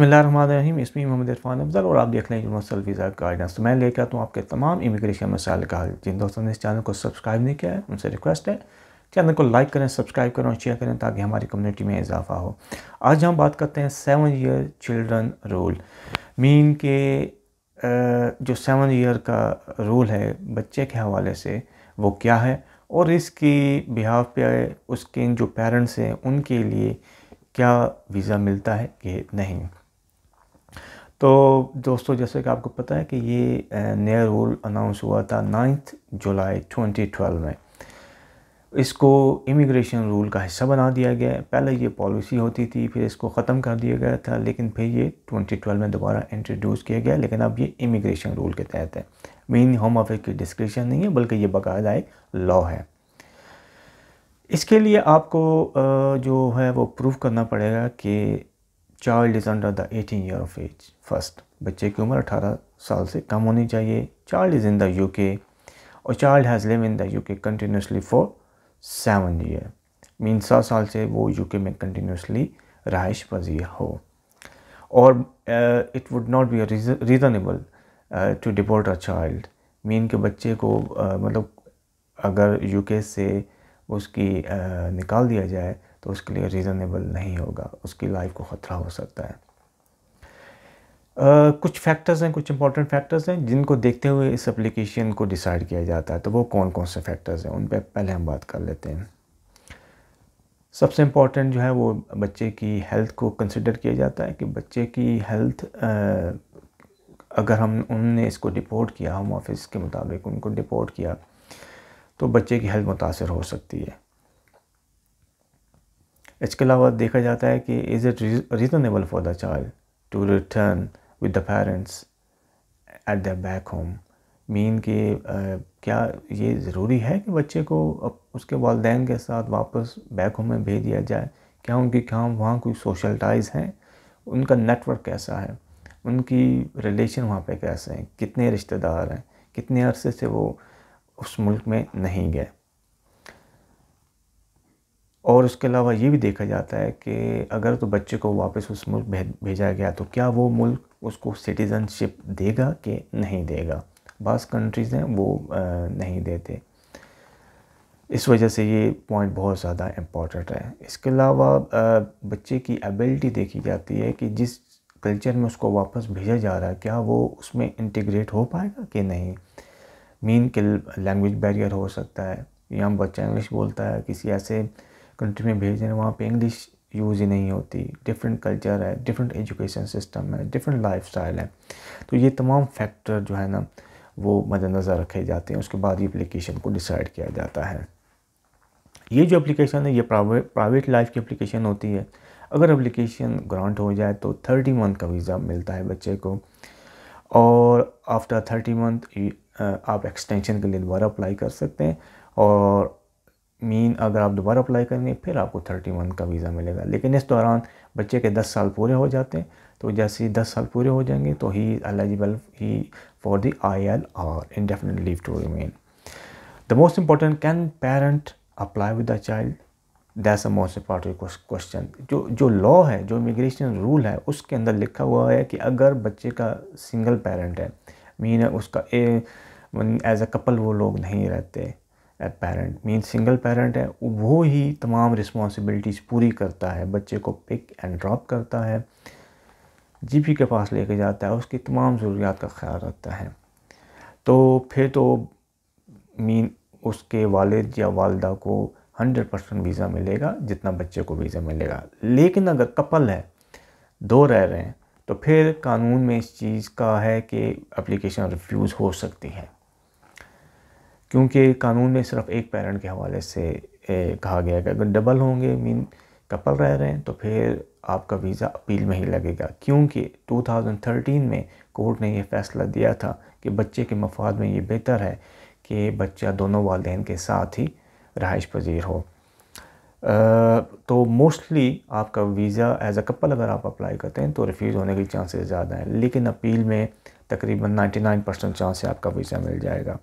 बसमिल इसमें मोहम्मद इरफान अफजल और आप देख लें यूनिवर्सल वीज़ा गाइडेंस तो मैं लेकर आता हूँ आपके तमाम इमिग्रेशन मसाइल का हल जिन दोस्तों ने इस चैनल को सब्सक्राइब नहीं किया है उनसे रिक्वेस्ट है चैनल को लाइक करें सब्सक्राइब करें और शेयर करें ताकि हमारी कम्यूनिटी में इजाफा हो आज हम बात करते हैं seven year children rule mean के जो सेवन ईयर का रूल है बच्चे के हवाले से वो क्या है और इसकी बिहाव पे उसके जो पेरेंट्स हैं उनके लिए क्या वीज़ा मिलता है कि नहीं तो दोस्तों जैसे कि आपको पता है कि ये नया रूल अनाउंस हुआ था नाइन्थ जुलाई 2012 में इसको इमिग्रेशन रूल का हिस्सा बना दिया गया है पहले ये पॉलिसी होती थी फिर इसको ख़त्म कर दिया गया था लेकिन फिर ये 2012 में दोबारा इंट्रोड्यूस किया गया लेकिन अब ये इमिग्रेशन रूल के तहत है मेन होम ऑफिस की डिस्क्रिप्शन नहीं है बल्कि ये बाकायदा एक लॉ है इसके लिए आपको जो है वो प्रूव करना पड़ेगा कि child is under the eighteen year of age first बच्चे की उम्र अठारह साल से कम होनी चाहिए child is in the U K और child has live in the U K continuously for seven year mean सात साल से वो यू के में कंटिन्यूसली रहाइश पजी हो और it would not be reasonable to deport a child mean के बच्चे को uh, मतलब अगर यू के से उसकी uh, निकाल दिया जाए तो उसके लिए रीज़नेबल नहीं होगा उसकी लाइफ को ख़तरा हो सकता है आ, कुछ फैक्टर्स हैं कुछ इंपॉर्टेंट फैक्टर्स हैं जिनको देखते हुए इस एप्लीकेशन को डिसाइड किया जाता है तो वो कौन कौन से फैक्टर्स हैं उन पर पहले हम बात कर लेते हैं सबसे इम्पॉर्टेंट जो है वो बच्चे की हेल्थ को कंसिडर किया जाता है कि बच्चे की हेल्थ अगर हम उनने इसको रिपोर्ट किया होम ऑफिस के मुताबिक उनको रिपोर्ट किया तो बच्चे की हेल्थ मुतासर हो सकती है इसके अलावा देखा जाता है कि is it reasonable for the child to return with the parents at the back home mean कि क्या ये ज़रूरी है कि बच्चे को उसके वालदेन के साथ वापस बैक होम में भेज दिया जाए क्या उनकी क्या वहाँ कोई सोशल टाइज हैं उनका नेटवर्क कैसा है उनकी रिलेशन वहाँ पे कैसे हैं कितने रिश्तेदार हैं कितने अरसे से वो उस मुल्क में नहीं गए और उसके अलावा ये भी देखा जाता है कि अगर तो बच्चे को वापस उस मुल्क भेजा गया तो क्या वो मुल्क उसको सिटीज़नशिप देगा कि नहीं देगा बास कंट्रीज़ हैं वो नहीं देते इस वजह से ये पॉइंट बहुत ज़्यादा इम्पॉर्टेंट है इसके अलावा बच्चे की एबिलिटी देखी जाती है कि जिस कल्चर में उसको वापस भेजा जा रहा है क्या वो उसमें इंटीग्रेट हो पाएगा कि नहीं मीन के लैंग्वेज बैरियर हो सकता है या बच्चा इंग्लिश बोलता है किसी ऐसे कंट्री में भेज रहे हैं वहाँ पर इंग्लिश यूज़ ही नहीं होती डिफरेंट कल्चर है डिफरेंट एजुकेशन सिस्टम है डिफरेंट लाइफ है तो ये तमाम फैक्टर जो है ना वो मद्दनज़र रखे जाते हैं उसके बाद ही अप्लीकेशन को डिसाइड किया जाता है ये जो एप्लीकेशन है ये प्राइवेट प्राइवेट लाइफ की एप्लीकेशन होती है अगर एप्लीकेशन ग्रांट हो जाए तो थर्टी मंथ का वीज़ा मिलता है बच्चे को और आफ्टर थर्टी मंथ आप एक्सटेंशन के लिए दोबारा अप्लाई कर सकते हैं और मीन अगर आप दोबारा अप्लाई करेंगे फिर आपको थर्टी वन का वीज़ा मिलेगा लेकिन इस दौरान बच्चे के दस साल पूरे हो जाते हैं तो जैसे ही दस साल पूरे हो जाएंगे तो ही एलिजिबल ही for the I L R indefinite leave to remain the most important can parent apply with the child that's a most important question जो जो लॉ है जो इमिग्रेशन रूल है उसके अंदर लिखा हुआ है कि अगर बच्चे का सिंगल पेरेंट है मीन उसका एज ए कपल वो लोग नहीं रहते पेरेंट मीन सिंगल पेरेंट है वो ही तमाम रिस्पॉन्सिबिलिटीज़ पूरी करता है बच्चे को पिक एंड ड्रॉप करता है जीपी के पास लेके जाता है उसकी तमाम ज़रूरियात का ख्याल रखता है तो फिर तो मीन उसके वालिद या वालदा को हंड्रेड परसेंट वीज़ा मिलेगा जितना बच्चे को वीज़ा मिलेगा लेकिन अगर कपल है दो रह रहे हैं तो फिर कानून में इस चीज़ का है कि अप्लीकेशन रिफ्यूज़ हो सकती है क्योंकि कानून में सिर्फ एक पेरेंट के हवाले से कहा गया है कि अगर डबल होंगे मीन कपल रह रहे हैं तो फिर आपका वीज़ा अपील में ही लगेगा क्योंकि 2013 में कोर्ट ने यह फैसला दिया था कि बच्चे के मफाद में ये बेहतर है कि बच्चा दोनों वाले के साथ ही रहाइश पजीर हो आ, तो मोस्टली आपका वीज़ा एज अ कपल अगर आप अप्लाई करते हैं तो रिफ्यूज़ होने के चांसेस ज़्यादा हैं लेकिन अपील में तकरीबन 99 परसेंट चांस है आपका वीज़ा मिल जाएगा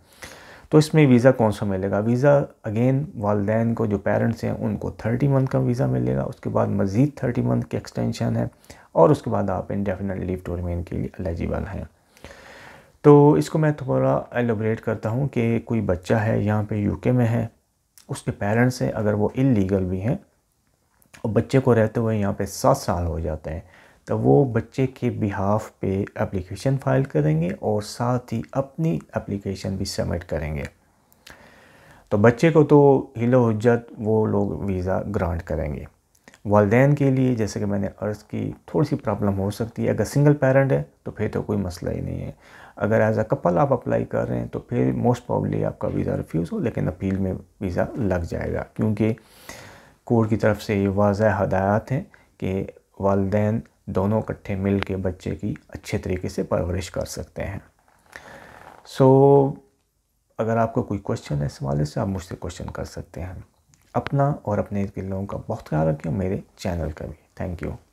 तो इसमें वीज़ा कौन सा मिलेगा वीज़ा अगेन वालदे को जो पेरेंट्स हैं उनको थर्टी मंथ का वीज़ा मिलेगा उसके बाद मज़ीद थर्टी मंथ की एक्सटेंशन है और उसके बाद आप इंडेफिनट लीव टू रिमेन के लिए एलिजिबल हैं तो इसको मैं थोड़ा एलोबरेट करता हूँ कि कोई बच्चा है यहाँ पे यूके में है उसके पेरेंट्स हैं अगर वो इलीगल भी हैं और बच्चे को रहते हुए यहाँ पे सात साल हो जाते हैं तो वो बच्चे के बिहाफ पे एप्लीकेशन फ़ाइल करेंगे और साथ ही अपनी एप्लीकेशन भी सबमिट करेंगे तो बच्चे को तो हिलो हजत वो लोग वीज़ा ग्रांट करेंगे वालदेन के लिए जैसे कि मैंने अर्ज़ की थोड़ी सी प्रॉब्लम हो सकती है अगर सिंगल पेरेंट है तो फिर तो कोई मसला ही नहीं है अगर एज अ कपल आप अप्लाई कर रहे हैं तो फिर मोस्ट प्रॉब्ली आपका वीज़ा रिफ्यूज़ हो लेकिन अपील में वीज़ा लग जाएगा क्योंकि कोर्ट की तरफ से ये वाज हदायत हैं कि वालदेन दोनों इकट्ठे मिल के बच्चे की अच्छे तरीके से परवरिश कर सकते हैं सो so, अगर आपको कोई क्वेश्चन है इस हवाले से आप मुझसे क्वेश्चन कर सकते हैं अपना और अपने लोगों का बहुत ख्याल रखें मेरे चैनल का भी थैंक यू